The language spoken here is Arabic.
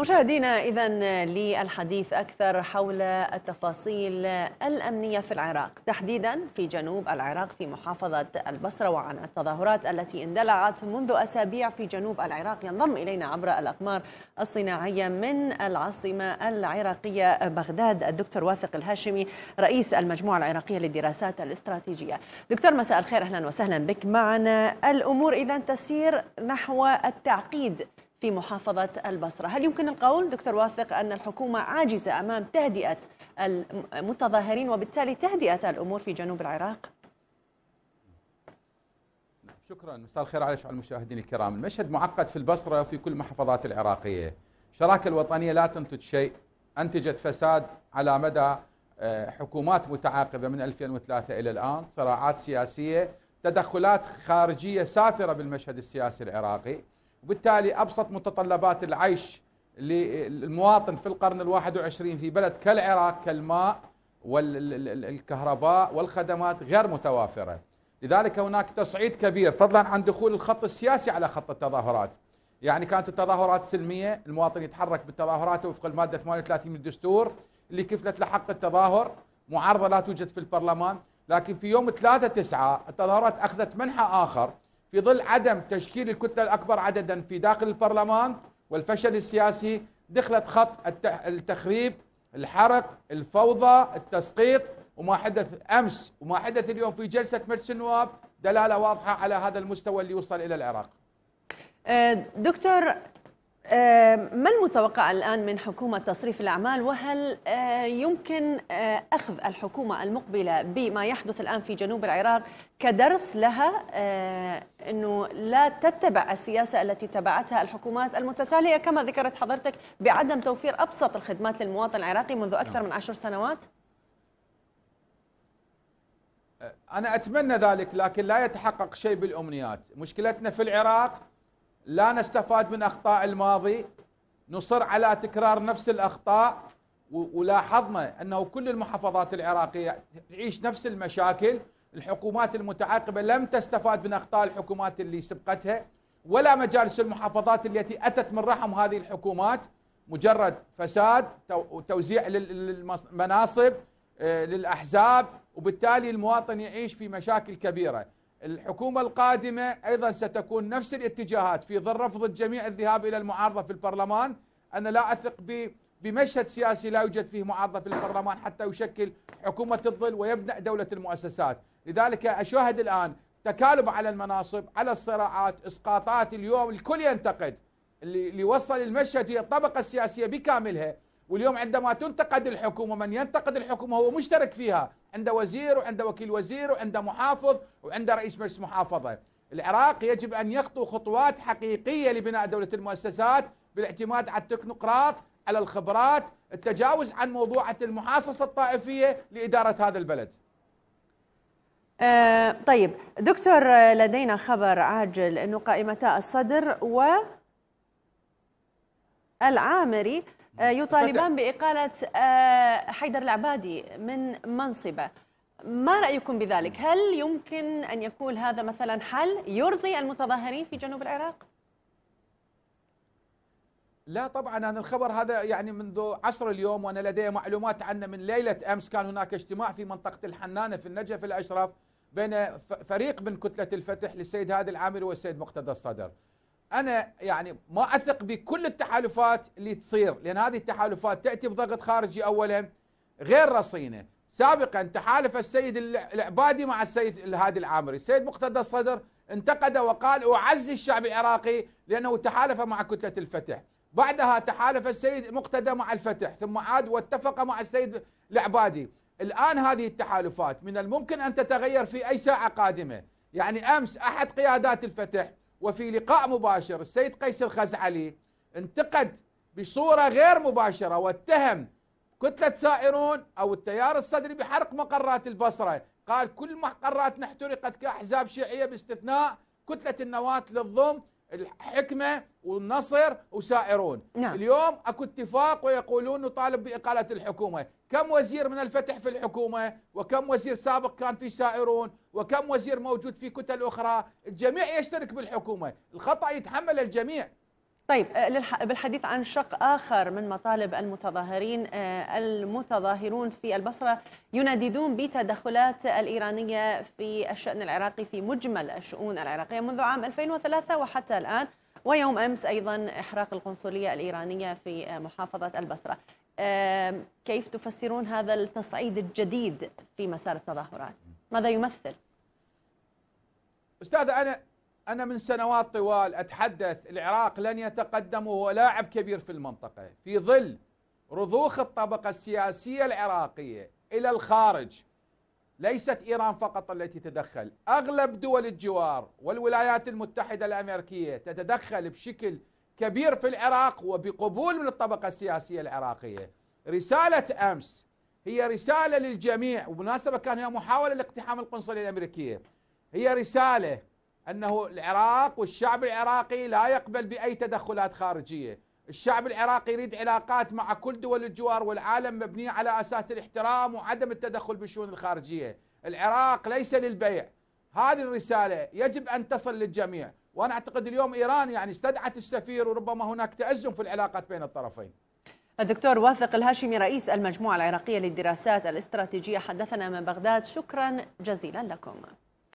مشاهدينا إذا للحديث أكثر حول التفاصيل الأمنية في العراق تحديدا في جنوب العراق في محافظة البصرة وعن التظاهرات التي اندلعت منذ أسابيع في جنوب العراق ينضم إلينا عبر الأقمار الصناعية من العاصمة العراقية بغداد الدكتور واثق الهاشمي رئيس المجموعة العراقية للدراسات الاستراتيجية دكتور مساء الخير أهلا وسهلا بك معنا الأمور إذا تسير نحو التعقيد في محافظة البصرة هل يمكن القول دكتور واثق أن الحكومة عاجزة أمام تهدئة المتظاهرين وبالتالي تهدئة الأمور في جنوب العراق؟ شكرا مساء الخير على المشاهدين الكرام المشهد معقد في البصرة وفي كل محافظات العراقية الشراكة الوطنية لا تنتج شيء أنتجت فساد على مدى آه، حكومات متعاقبة من 2003 إلى الآن صراعات سياسية تدخلات خارجية سافرة بالمشهد السياسي العراقي وبالتالي أبسط متطلبات العيش للمواطن في القرن الواحد وعشرين في بلد كالعراق كالماء والكهرباء والخدمات غير متوافرة لذلك هناك تصعيد كبير فضلا عن دخول الخط السياسي على خط التظاهرات يعني كانت التظاهرات سلمية المواطن يتحرك بالتظاهرات وفق المادة 38 من الدستور اللي كفلت لحق التظاهر معارضة لا توجد في البرلمان لكن في يوم 3 9 التظاهرات أخذت منحى آخر في ظل عدم تشكيل الكتلة الأكبر عددا في داخل البرلمان والفشل السياسي دخلت خط التخريب الحرق الفوضى التسقيط وما حدث أمس وما حدث اليوم في جلسة مجلس النواب دلالة واضحة على هذا المستوى اللي وصل إلى العراق أه، دكتور آه، ما المتوقع الآن من حكومة تصريف الأعمال وهل آه، يمكن آه، أخذ الحكومة المقبلة بما يحدث الآن في جنوب العراق كدرس لها أنه لا تتبع السياسة التي تبعتها الحكومات المتتالية كما ذكرت حضرتك بعدم توفير أبسط الخدمات للمواطن العراقي منذ نعم. أكثر من عشر سنوات؟ أنا أتمنى ذلك لكن لا يتحقق شيء بالأمنيات مشكلتنا في العراق لا نستفاد من أخطاء الماضي نصر على تكرار نفس الأخطاء ولاحظنا أنه كل المحافظات العراقية تعيش نفس المشاكل الحكومات المتعاقبة لم تستفاد من أخطاء الحكومات اللي سبقتها ولا مجالس المحافظات التي أتت من رحم هذه الحكومات مجرد فساد وتوزيع للمناصب آه، للأحزاب وبالتالي المواطن يعيش في مشاكل كبيرة الحكومة القادمة أيضا ستكون نفس الاتجاهات في ظل رفض الجميع الذهاب إلى المعارضة في البرلمان أنا لا أثق بمشهد سياسي لا يوجد فيه معارضة في البرلمان حتى يشكل حكومة الظل ويبدأ دولة المؤسسات لذلك أشاهد الآن تكالب على المناصب على الصراعات إسقاطات اليوم الكل ينتقد اللي وصل المشهد هي الطبقة السياسية بكاملها واليوم عندما تنتقد الحكومة من ينتقد الحكومة هو مشترك فيها عنده وزير وعنده وكيل وزير وعنده محافظ وعنده رئيس مجلس محافظة العراق يجب أن يخطو خطوات حقيقية لبناء دولة المؤسسات بالاعتماد على التكنوقراط على الخبرات التجاوز عن موضوعة المحاصصة الطائفية لإدارة هذا البلد آه طيب دكتور لدينا خبر عاجل انه قائمتا الصدر و العامري آه، يطالبان بإقالة آه، حيدر العبادي من منصبه ما رأيكم بذلك؟ هل يمكن أن يكون هذا مثلا حل يرضي المتظاهرين في جنوب العراق؟ لا طبعا أنا الخبر هذا يعني منذ عصر اليوم وأنا لدي معلومات عنه من ليلة أمس كان هناك اجتماع في منطقة الحنانة في النجف الأشرف بين فريق من كتلة الفتح للسيد هادي العامري والسيد مقتدى الصدر انا يعني ما اثق بكل التحالفات اللي تصير لان هذه التحالفات تاتي بضغط خارجي اولا غير رصينه سابقا تحالف السيد العبادي مع السيد الهادي العامري السيد مقتدى الصدر انتقد وقال اعزي الشعب العراقي لانه تحالف مع كتله الفتح بعدها تحالف السيد مقتدى مع الفتح ثم عاد واتفق مع السيد العبادي الآن هذه التحالفات من الممكن أن تتغير في أي ساعة قادمة يعني أمس أحد قيادات الفتح وفي لقاء مباشر السيد قيس الخزعلي انتقد بصورة غير مباشرة واتهم كتلة سائرون أو التيار الصدري بحرق مقرات البصرة قال كل مقراتنا احترقت كأحزاب شيعية باستثناء كتلة النواة للظلم الحكمه والنصر وسائرون نعم. اليوم اكو اتفاق ويقولون نطالب باقاله الحكومه كم وزير من الفتح في الحكومه وكم وزير سابق كان في سائرون وكم وزير موجود في كتل اخرى الجميع يشترك بالحكومه الخطا يتحمل الجميع طيب آه، بالحديث عن شق آخر من مطالب المتظاهرين آه، المتظاهرون في البصرة ينددون بتدخلات الإيرانية في الشأن العراقي في مجمل الشؤون العراقية منذ عام 2003 وحتى الآن ويوم أمس أيضا إحراق القنصلية الإيرانية في آه، محافظة البصرة كيف تفسرون هذا التصعيد الجديد في مسار التظاهرات؟ ماذا يمثل؟ أستاذة أنا أنا من سنوات طوال أتحدث العراق لن يتقدم وهو لاعب كبير في المنطقة في ظل رضوخ الطبقة السياسية العراقية إلى الخارج ليست إيران فقط التي تدخل أغلب دول الجوار والولايات المتحدة الأمريكية تتدخل بشكل كبير في العراق وبقبول من الطبقة السياسية العراقية رسالة أمس هي رسالة للجميع وبمناسبة كان هي محاولة لاقتحام القنصلية الأمريكية هي رسالة أنه العراق والشعب العراقي لا يقبل بأي تدخلات خارجية الشعب العراقي يريد علاقات مع كل دول الجوار والعالم مبنية على أساس الاحترام وعدم التدخل بالشؤون الخارجية العراق ليس للبيع هذه الرسالة يجب أن تصل للجميع وأنا أعتقد اليوم إيران يعني استدعت السفير وربما هناك تأزم في العلاقات بين الطرفين الدكتور واثق الهاشمي رئيس المجموعة العراقية للدراسات الاستراتيجية حدثنا من بغداد شكرا جزيلا لكم